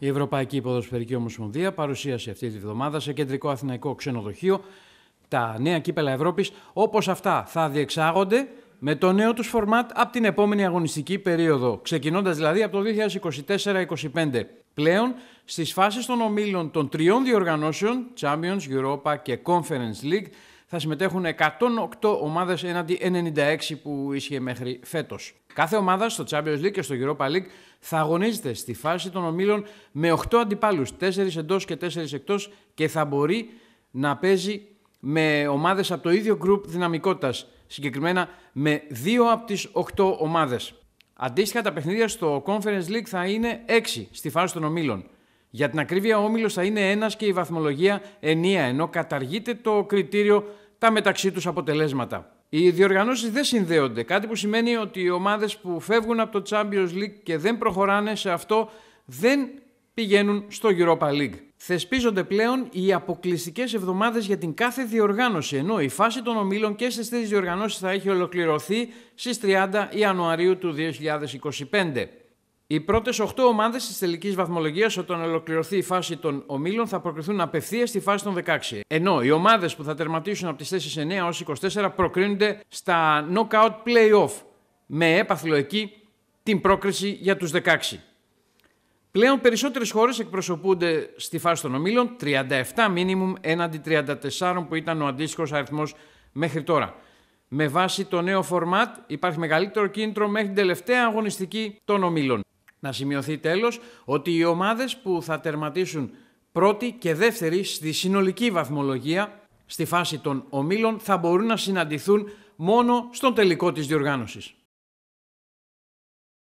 Η Ευρωπαϊκή Ποδοσφαιρική Ομοσπονδία παρουσίασε αυτή τη βδομάδα σε κεντρικό αθηναϊκό ξενοδοχείο τα νέα κύπελα Ευρώπης, όπως αυτά θα διεξάγονται με το νέο τους φορμάτ από την επόμενη αγωνιστική περίοδο, ξεκινώντας δηλαδή από το 2024 2025 Πλέον, στις φάσεις των ομίλων των τριών διοργανώσεων, Champions, Europa και Conference League, θα συμμετέχουν 108 ομάδες έναντι 96 που ίσχυε μέχρι φέτος. Κάθε ομάδα στο Champions League και στο Europa League θα αγωνίζεται στη φάση των ομίλων με 8 αντιπάλους, 4 εντός και 4 εκτός και θα μπορεί να παίζει με ομάδες από το ίδιο γκρουπ δυναμικότητας, συγκεκριμένα με 2 από τις 8 ομάδες. Αντίστοιχα τα παιχνίδια στο Conference League θα είναι 6 στη φάση των ομίλων. Για την ακρίβεια ο όμιλος θα είναι ένας και η βαθμολογία ενία, ενώ καταργείται το κριτήριο τα μεταξύ τους αποτελέσματα. Οι διοργανώσεις δεν συνδέονται, κάτι που σημαίνει ότι οι ομάδες που φεύγουν από το Champions League και δεν προχωράνε σε αυτό δεν πηγαίνουν στο Europa League. Θεσπίζονται πλέον οι αποκλειστικές εβδομάδες για την κάθε διοργάνωση, ενώ η φάση των ομίλων και στις τρεις διοργανώσεις θα έχει ολοκληρωθεί στις 30 Ιανουαρίου του 2025. Οι πρώτες 8 ομάδες της τελικής βαθμολογίας, όταν ολοκληρωθεί η φάση των ομίλων, θα προκριθούν απευθείας στη φάση των 16. Ενώ οι ομάδες που θα τερματίσουν από τις θέσεις 9 έω 24 προκρίνονται στα knockout playoff, με έπαθλο εκεί την πρόκριση για τους 16. Πλέον περισσότερες χώρες εκπροσωπούνται στη φάση των ομίλων, 37 μίνιμουμ έναντι 34 που ήταν ο αντίστοιχος αριθμός μέχρι τώρα. Με βάση το νέο φορμάτ υπάρχει μεγαλύτερο κίνητρο μέχρι την τελευταία αγωνιστική των ομίλων. Να σημειωθεί τέλος ότι οι ομάδες που θα τερματίσουν πρώτη και δεύτερη στη συνολική βαθμολογία στη φάση των ομίλων θα μπορούν να συναντηθούν μόνο στον τελικό της διοργάνωσης.